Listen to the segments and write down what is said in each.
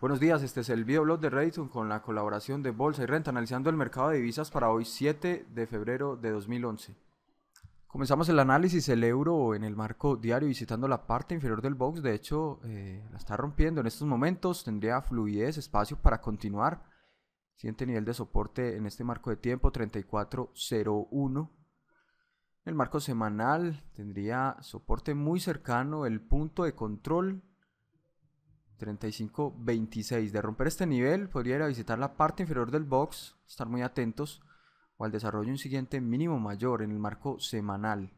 Buenos días, este es el videoblog de Reddit con la colaboración de Bolsa y Renta, analizando el mercado de divisas para hoy 7 de febrero de 2011. Comenzamos el análisis del euro en el marco diario visitando la parte inferior del box, de hecho eh, la está rompiendo en estos momentos, tendría fluidez, espacio para continuar. Siguiente nivel de soporte en este marco de tiempo 3401. En el marco semanal tendría soporte muy cercano el punto de control 35-26. De romper este nivel, podría ir a visitar la parte inferior del box, estar muy atentos, o al desarrollo un siguiente mínimo mayor en el marco semanal.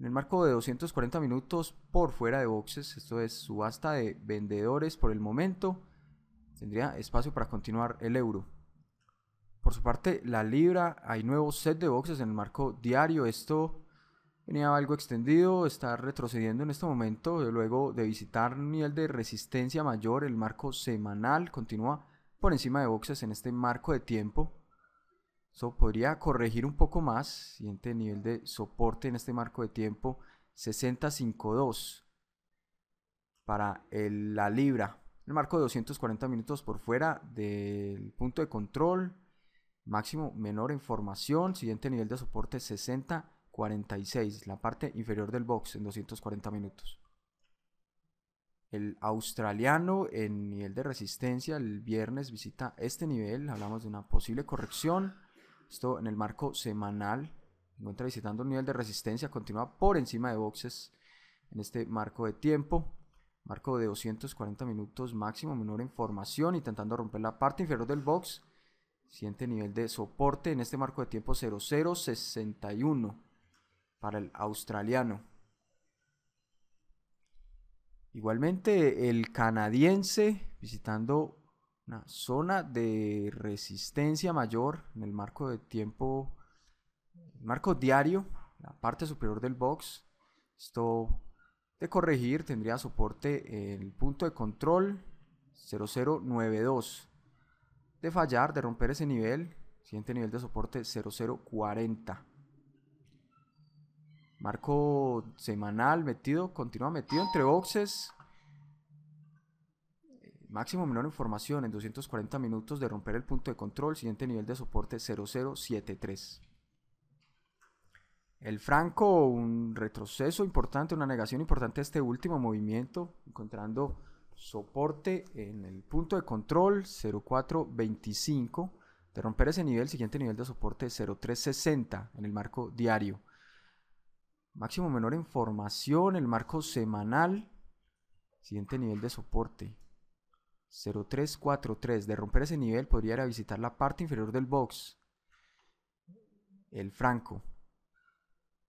En el marco de 240 minutos por fuera de boxes, esto es subasta de vendedores por el momento, tendría espacio para continuar el euro. Por su parte, la libra, hay nuevo set de boxes en el marco diario, esto venía algo extendido, está retrocediendo en este momento, eh, luego de visitar un nivel de resistencia mayor, el marco semanal continúa por encima de boxes en este marco de tiempo. Eso podría corregir un poco más, siguiente nivel de soporte en este marco de tiempo, 60.52 para la libra. El marco de 240 minutos por fuera del punto de control, máximo menor información, siguiente nivel de soporte 60 46, la parte inferior del box en 240 minutos. El australiano en nivel de resistencia el viernes visita este nivel, hablamos de una posible corrección, esto en el marco semanal, encuentra visitando un nivel de resistencia, continúa por encima de boxes en este marco de tiempo, marco de 240 minutos máximo, menor información intentando romper la parte inferior del box, siguiente nivel de soporte en este marco de tiempo 0061 para el australiano. Igualmente el canadiense visitando una zona de resistencia mayor en el marco de tiempo, el marco diario, la parte superior del box. Esto de corregir tendría soporte en el punto de control 0092. De fallar, de romper ese nivel, siguiente nivel de soporte 0040. Marco semanal, metido, continúa metido entre boxes. Eh, máximo menor información en 240 minutos de romper el punto de control. Siguiente nivel de soporte 0073. El franco, un retroceso importante, una negación importante este último movimiento, encontrando soporte en el punto de control 0425. De romper ese nivel, siguiente nivel de soporte 0360 en el marco diario. Máximo menor en formación, el marco semanal. Siguiente nivel de soporte. 0343. De romper ese nivel podría ir a visitar la parte inferior del box. El franco.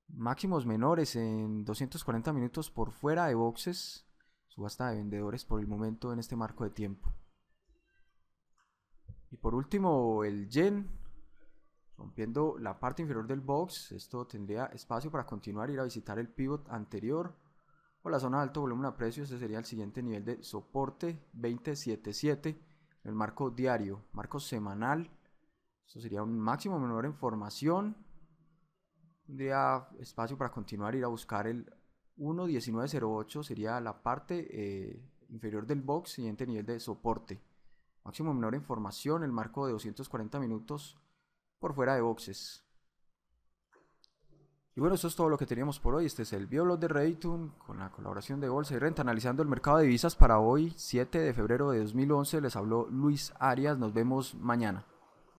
Máximos menores en 240 minutos por fuera de boxes. Subasta de vendedores por el momento en este marco de tiempo. Y por último, el yen Rompiendo la parte inferior del box, esto tendría espacio para continuar e ir a visitar el pivot anterior o la zona de alto volumen a precios, este sería el siguiente nivel de soporte 2077 el marco diario, marco semanal, esto sería un máximo menor en formación, tendría espacio para continuar e ir a buscar el 1.1908 sería la parte eh, inferior del box, siguiente nivel de soporte. Máximo menor en formación, el marco de 240 minutos por fuera de boxes. Y bueno, eso es todo lo que teníamos por hoy. Este es el Bioblog de Reitun con la colaboración de Bolsa y Renta analizando el mercado de divisas para hoy, 7 de febrero de 2011. Les habló Luis Arias. Nos vemos mañana.